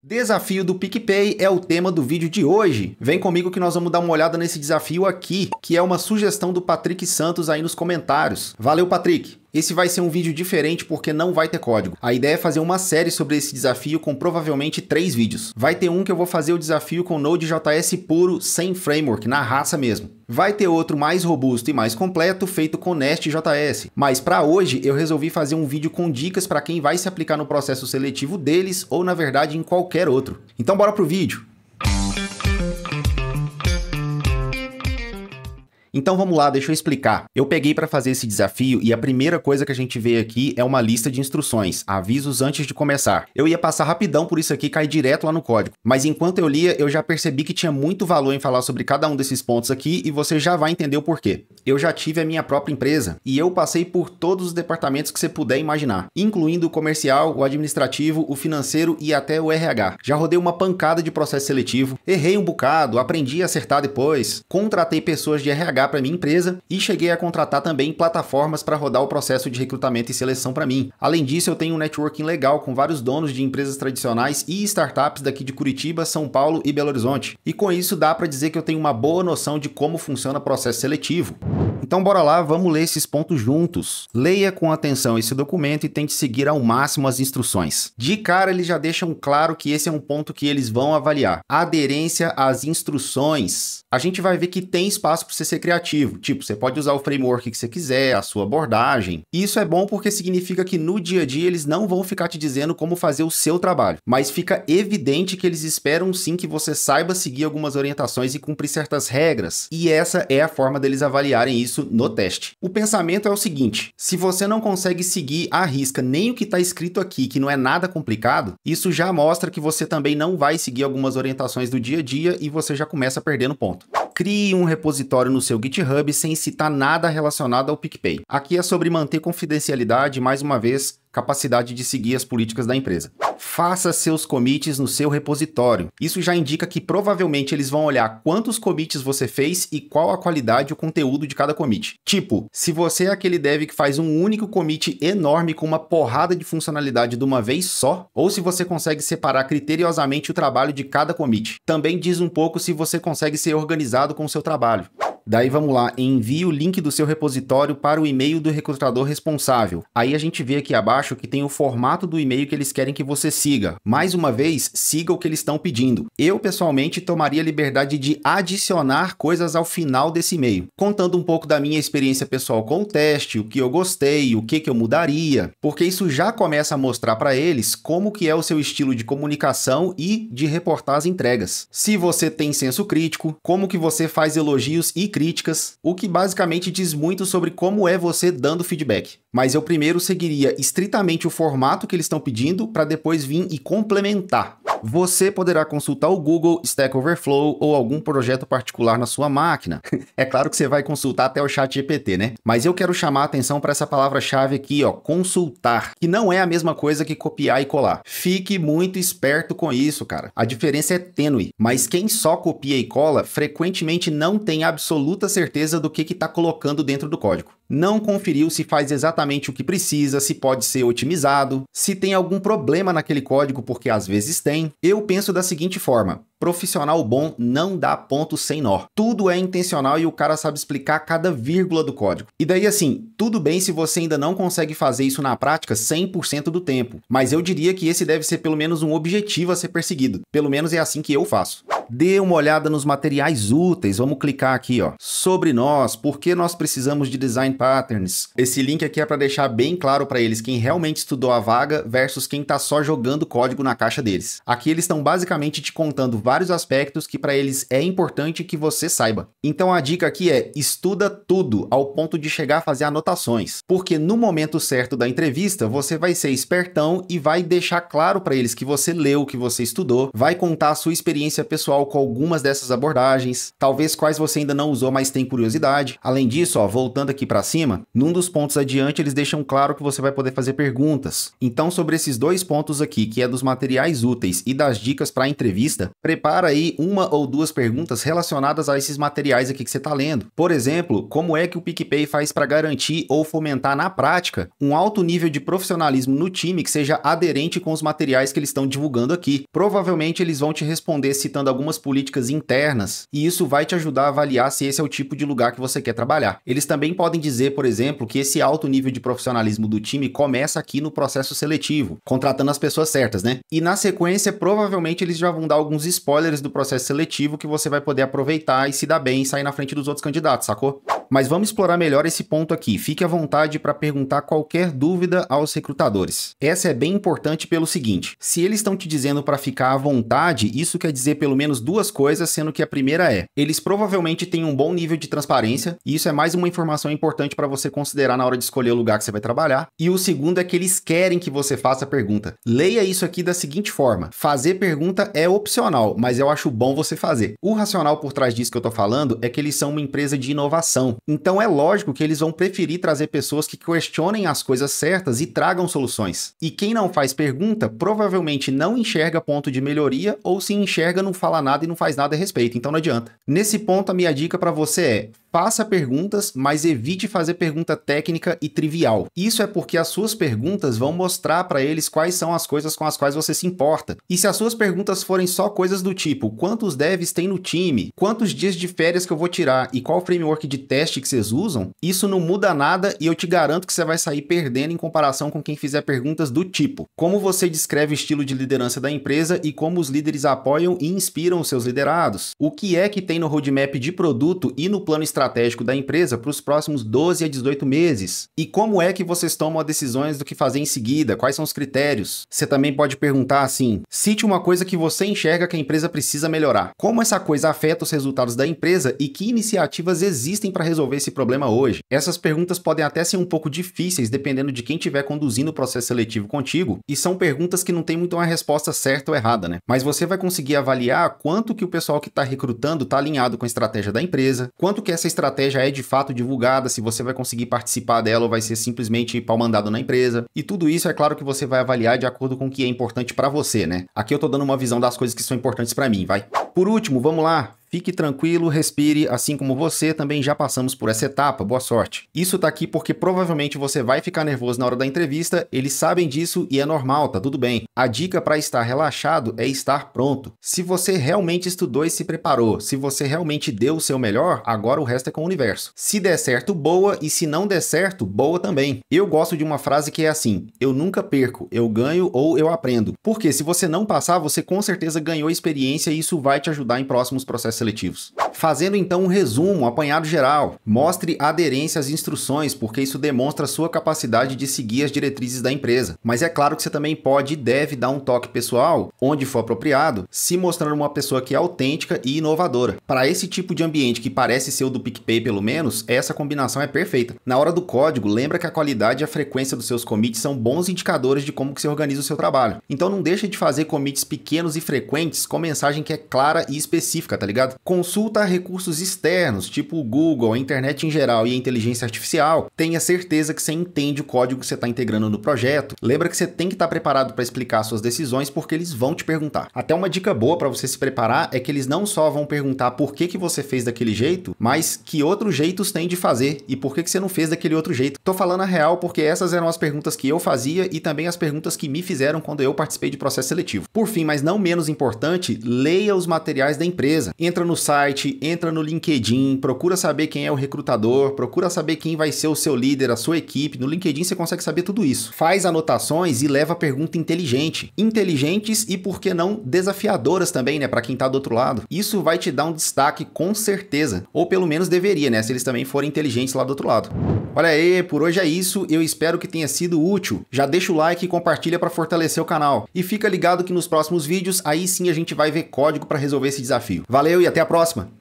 Desafio do PicPay é o tema do vídeo de hoje. Vem comigo que nós vamos dar uma olhada nesse desafio aqui, que é uma sugestão do Patrick Santos aí nos comentários. Valeu, Patrick! Esse vai ser um vídeo diferente porque não vai ter código. A ideia é fazer uma série sobre esse desafio com provavelmente três vídeos. Vai ter um que eu vou fazer o desafio com Node.js puro, sem framework, na raça mesmo. Vai ter outro mais robusto e mais completo, feito com Nest.js. Mas para hoje, eu resolvi fazer um vídeo com dicas para quem vai se aplicar no processo seletivo deles ou, na verdade, em qualquer outro. Então bora pro vídeo! Então vamos lá, deixa eu explicar. Eu peguei para fazer esse desafio e a primeira coisa que a gente vê aqui é uma lista de instruções, avisos antes de começar. Eu ia passar rapidão por isso aqui e cair direto lá no código, mas enquanto eu lia, eu já percebi que tinha muito valor em falar sobre cada um desses pontos aqui e você já vai entender o porquê. Eu já tive a minha própria empresa e eu passei por todos os departamentos que você puder imaginar, incluindo o comercial, o administrativo, o financeiro e até o RH. Já rodei uma pancada de processo seletivo, errei um bocado, aprendi a acertar depois, contratei pessoas de RH RH para minha empresa e cheguei a contratar também plataformas para rodar o processo de recrutamento e seleção para mim. Além disso, eu tenho um networking legal com vários donos de empresas tradicionais e startups daqui de Curitiba, São Paulo e Belo Horizonte. E com isso dá para dizer que eu tenho uma boa noção de como funciona o processo seletivo. Então bora lá, vamos ler esses pontos juntos. Leia com atenção esse documento e tente seguir ao máximo as instruções. De cara, eles já deixam claro que esse é um ponto que eles vão avaliar. Aderência às instruções. A gente vai ver que tem espaço para você ser criativo. Tipo, você pode usar o framework que você quiser, a sua abordagem. Isso é bom porque significa que no dia a dia eles não vão ficar te dizendo como fazer o seu trabalho, mas fica evidente que eles esperam sim que você saiba seguir algumas orientações e cumprir certas regras. E essa é a forma deles avaliarem isso isso no teste. O pensamento é o seguinte: se você não consegue seguir à risca nem o que está escrito aqui, que não é nada complicado, isso já mostra que você também não vai seguir algumas orientações do dia a dia e você já começa perdendo ponto crie um repositório no seu GitHub sem citar nada relacionado ao PicPay. Aqui é sobre manter confidencialidade, mais uma vez, capacidade de seguir as políticas da empresa. Faça seus commits no seu repositório. Isso já indica que provavelmente eles vão olhar quantos commits você fez e qual a qualidade e o conteúdo de cada commit. Tipo, se você é aquele dev que faz um único commit enorme com uma porrada de funcionalidade de uma vez só, ou se você consegue separar criteriosamente o trabalho de cada commit. Também diz um pouco se você consegue ser organizado com o seu trabalho. Daí vamos lá, envie o link do seu repositório para o e-mail do recrutador responsável. Aí a gente vê aqui abaixo que tem o formato do e-mail que eles querem que você siga. Mais uma vez, siga o que eles estão pedindo. Eu, pessoalmente, tomaria a liberdade de adicionar coisas ao final desse e-mail, contando um pouco da minha experiência pessoal com o teste, o que eu gostei, o que, que eu mudaria, porque isso já começa a mostrar para eles como que é o seu estilo de comunicação e de reportar as entregas. Se você tem senso crítico, como que você faz elogios e críticas, o que basicamente diz muito sobre como é você dando feedback. Mas eu primeiro seguiria estritamente o formato que eles estão pedindo para depois vir e complementar. Você poderá consultar o Google, Stack Overflow ou algum projeto particular na sua máquina. é claro que você vai consultar até o chat GPT, né? Mas eu quero chamar a atenção para essa palavra-chave aqui, ó, consultar, que não é a mesma coisa que copiar e colar. Fique muito esperto com isso, cara. A diferença é tênue, mas quem só copia e cola frequentemente não tem absoluta certeza do que está colocando dentro do código não conferiu se faz exatamente o que precisa, se pode ser otimizado, se tem algum problema naquele código, porque às vezes tem. Eu penso da seguinte forma: profissional bom não dá ponto sem nó. Tudo é intencional e o cara sabe explicar cada vírgula do código. E daí assim, tudo bem se você ainda não consegue fazer isso na prática 100% do tempo, mas eu diria que esse deve ser pelo menos um objetivo a ser perseguido. Pelo menos é assim que eu faço. Dê uma olhada nos materiais úteis. Vamos clicar aqui, ó. Sobre nós, por que nós precisamos de design patterns? Esse link aqui é para deixar bem claro para eles quem realmente estudou a vaga versus quem está só jogando código na caixa deles. Aqui eles estão basicamente te contando vários aspectos que para eles é importante que você saiba. Então a dica aqui é estuda tudo ao ponto de chegar a fazer anotações, porque no momento certo da entrevista você vai ser espertão e vai deixar claro para eles que você leu, que você estudou, vai contar a sua experiência pessoal com algumas dessas abordagens, talvez quais você ainda não usou, mas tem curiosidade. Além disso, ó, voltando aqui para cima, num dos pontos adiante eles deixam claro que você vai poder fazer perguntas. Então, sobre esses dois pontos aqui, que é dos materiais úteis e das dicas para entrevista, prepara aí uma ou duas perguntas relacionadas a esses materiais aqui que você está lendo. Por exemplo, como é que o PicPay faz para garantir ou fomentar na prática um alto nível de profissionalismo no time que seja aderente com os materiais que eles estão divulgando aqui? Provavelmente eles vão te responder citando alguma algumas políticas internas, e isso vai te ajudar a avaliar se esse é o tipo de lugar que você quer trabalhar. Eles também podem dizer, por exemplo, que esse alto nível de profissionalismo do time começa aqui no processo seletivo, contratando as pessoas certas, né? E na sequência, provavelmente eles já vão dar alguns spoilers do processo seletivo que você vai poder aproveitar e se dar bem e sair na frente dos outros candidatos, sacou? Mas vamos explorar melhor esse ponto aqui. Fique à vontade para perguntar qualquer dúvida aos recrutadores. Essa é bem importante pelo seguinte: se eles estão te dizendo para ficar à vontade, isso quer dizer pelo menos duas coisas, sendo que a primeira é: eles provavelmente têm um bom nível de transparência, e isso é mais uma informação importante para você considerar na hora de escolher o lugar que você vai trabalhar. E o segundo é que eles querem que você faça a pergunta. Leia isso aqui da seguinte forma: fazer pergunta é opcional, mas eu acho bom você fazer. O racional por trás disso que eu tô falando é que eles são uma empresa de inovação. Então é lógico que eles vão preferir trazer pessoas que questionem as coisas certas e tragam soluções. E quem não faz pergunta provavelmente não enxerga ponto de melhoria ou se enxerga não fala nada e não faz nada a respeito, então não adianta. Nesse ponto a minha dica para você é: Faça perguntas, mas evite fazer pergunta técnica e trivial. Isso é porque as suas perguntas vão mostrar para eles quais são as coisas com as quais você se importa. E se as suas perguntas forem só coisas do tipo: quantos devs tem no time? Quantos dias de férias que eu vou tirar? E qual framework de teste que vocês usam? Isso não muda nada e eu te garanto que você vai sair perdendo em comparação com quem fizer perguntas do tipo: como você descreve o estilo de liderança da empresa e como os líderes apoiam e inspiram os seus liderados? O que é que tem no roadmap de produto e no plano estratégico? estratégico da empresa para os próximos 12 a 18 meses? E como é que vocês tomam as decisões do que fazer em seguida? Quais são os critérios? Você também pode perguntar assim: cite uma coisa que você enxerga que a empresa precisa melhorar. Como essa coisa afeta os resultados da empresa e que iniciativas existem para resolver esse problema hoje? Essas perguntas podem até ser um pouco difíceis dependendo de quem estiver conduzindo o processo seletivo contigo, e são perguntas que não tem muito uma resposta certa ou errada, né? Mas você vai conseguir avaliar quanto que o pessoal que está recrutando está alinhado com a estratégia da empresa, quanto que essa estratégia é de fato divulgada, se você vai conseguir participar dela ou vai ser simplesmente pau mandado na empresa. E tudo isso é claro que você vai avaliar de acordo com o que é importante para você, né? Aqui eu tô dando uma visão das coisas que são importantes para mim, vai. Por último, vamos lá, Fique tranquilo, respire, assim como você também já passamos por essa etapa. Boa sorte. Isso tá aqui porque provavelmente você vai ficar nervoso na hora da entrevista, eles sabem disso e é normal, tá tudo bem. A dica para estar relaxado é estar pronto. Se você realmente estudou e se preparou, se você realmente deu o seu melhor, agora o resto é com o universo. Se der certo, boa, e se não der certo, boa também. Eu gosto de uma frase que é assim: eu nunca perco, eu ganho ou eu aprendo. Porque se você não passar, você com certeza ganhou experiência e isso vai te ajudar em próximos processos seletivos. Fazendo então um resumo, um apanhado geral, mostre aderência às instruções, porque isso demonstra sua capacidade de seguir as diretrizes da empresa. Mas é claro que você também pode e deve dar um toque pessoal, onde for apropriado, se mostrando uma pessoa que é autêntica e inovadora. Para esse tipo de ambiente que parece ser o do PicPay pelo menos, essa combinação é perfeita. Na hora do código, lembra que a qualidade e a frequência dos seus commits são bons indicadores de como que você organiza o seu trabalho. Então não deixa de fazer commits pequenos e frequentes com mensagem que é clara e específica, tá ligado? Consulta recursos externos, tipo o Google, a internet em geral e a inteligência artificial, tenha certeza que você entende o código que você está integrando no projeto. Lembra que você tem que estar tá preparado para explicar suas decisões, porque eles vão te perguntar. Até uma dica boa para você se preparar é que eles não só vão perguntar por que, que você fez daquele jeito, mas que outros jeitos tem de fazer e por que, que você não fez daquele outro jeito. Tô falando a real porque essas eram as perguntas que eu fazia e também as perguntas que me fizeram quando eu participei de processo seletivo. Por fim, mas não menos importante, leia os materiais da empresa. Entra no site, entra no LinkedIn, procura saber quem é o recrutador, procura saber quem vai ser o seu líder, a sua equipe. No LinkedIn você consegue saber tudo isso. Faz anotações e leva a pergunta inteligente. Inteligentes e, por que não, desafiadoras também, né? Para quem tá do outro lado. Isso vai te dar um destaque com certeza. Ou pelo menos deveria, né? Se eles também forem inteligentes lá do outro lado. Olha aí, por hoje é isso. Eu espero que tenha sido útil. Já deixa o like e compartilha para fortalecer o canal. E fica ligado que nos próximos vídeos aí sim a gente vai ver código para resolver esse desafio. Valeu e até a próxima!